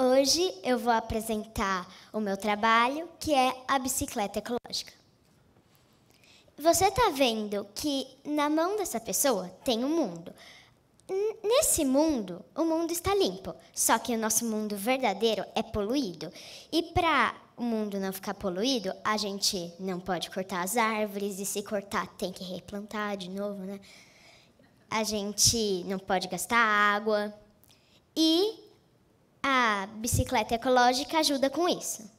Hoje eu vou apresentar o meu trabalho, que é a bicicleta ecológica. Você está vendo que na mão dessa pessoa tem um mundo. N nesse mundo, o mundo está limpo, só que o nosso mundo verdadeiro é poluído. E para o mundo não ficar poluído, a gente não pode cortar as árvores, e se cortar tem que replantar de novo, né? A gente não pode gastar água. E a bicicleta ecológica ajuda com isso.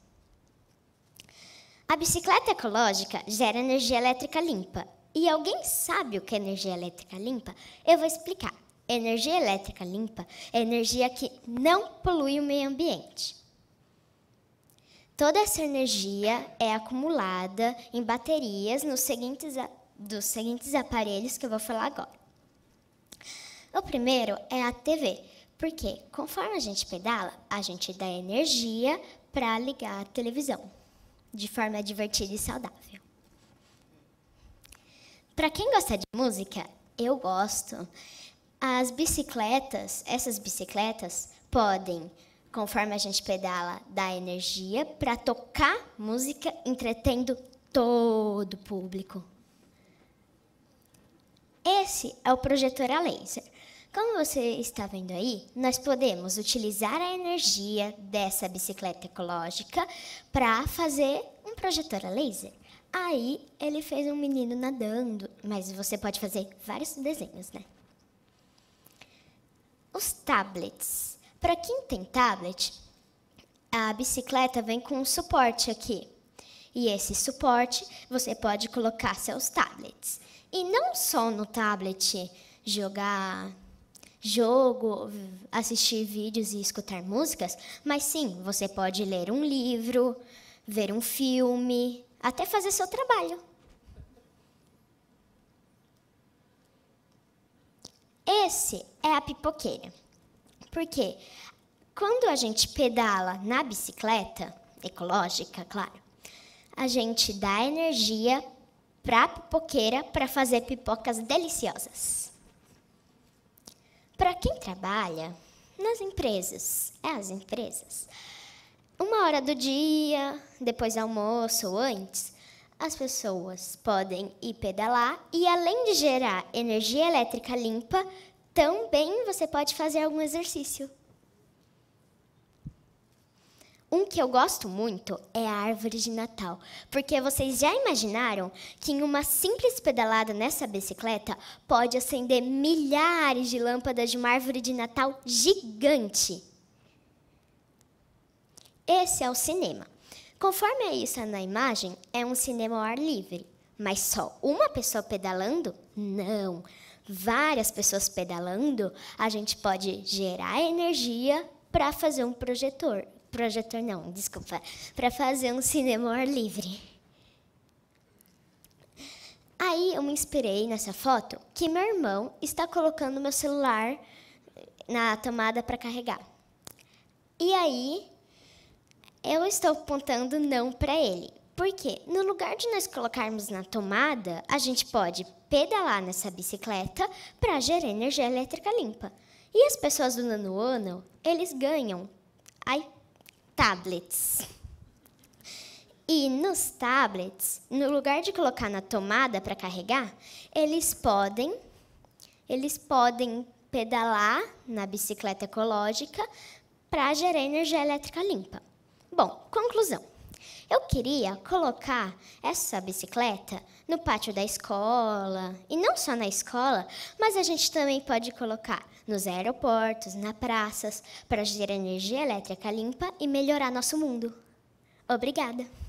A bicicleta ecológica gera energia elétrica limpa. E alguém sabe o que é energia elétrica limpa? Eu vou explicar. Energia elétrica limpa é energia que não polui o meio ambiente. Toda essa energia é acumulada em baterias nos seguintes, dos seguintes aparelhos que eu vou falar agora. O primeiro é a TV. Porque conforme a gente pedala, a gente dá energia para ligar a televisão de forma divertida e saudável. Para quem gosta de música, eu gosto. As bicicletas, essas bicicletas podem, conforme a gente pedala, dar energia para tocar música entretendo todo o público. Esse é o projetor a laser. Como você está vendo aí, nós podemos utilizar a energia dessa bicicleta ecológica para fazer um projetor a laser. Aí ele fez um menino nadando, mas você pode fazer vários desenhos, né? Os tablets. Para quem tem tablet, a bicicleta vem com um suporte aqui. E esse suporte você pode colocar seus tablets. E não só no tablet jogar jogo, assistir vídeos e escutar músicas, mas sim, você pode ler um livro, ver um filme, até fazer seu trabalho. Esse é a pipoqueira. Porque quando a gente pedala na bicicleta, ecológica, claro, a gente dá energia para a pipoqueira para fazer pipocas deliciosas quem trabalha nas empresas, é as empresas, uma hora do dia, depois do almoço ou antes, as pessoas podem ir pedalar e, além de gerar energia elétrica limpa, também você pode fazer algum exercício. Um que eu gosto muito é a árvore de Natal, porque vocês já imaginaram que em uma simples pedalada nessa bicicleta pode acender milhares de lâmpadas de uma árvore de Natal gigante? Esse é o cinema. Conforme é isso na imagem, é um cinema ao ar livre. Mas só uma pessoa pedalando? Não. Várias pessoas pedalando, a gente pode gerar energia para fazer um projetor, projetor não, desculpa, para fazer um cinema ao ar livre. Aí eu me inspirei nessa foto que meu irmão está colocando meu celular na tomada para carregar. E aí eu estou apontando não para ele. Porque no lugar de nós colocarmos na tomada, a gente pode pedalar nessa bicicleta para gerar energia elétrica limpa. E as pessoas do nano ano, eles ganham. Ai, tablets. E nos tablets, no lugar de colocar na tomada para carregar, eles podem eles podem pedalar na bicicleta ecológica para gerar energia elétrica limpa. Bom, conclusão. Eu queria colocar essa bicicleta no pátio da escola. E não só na escola, mas a gente também pode colocar nos aeroportos, nas praças, para gerar energia elétrica limpa e melhorar nosso mundo. Obrigada!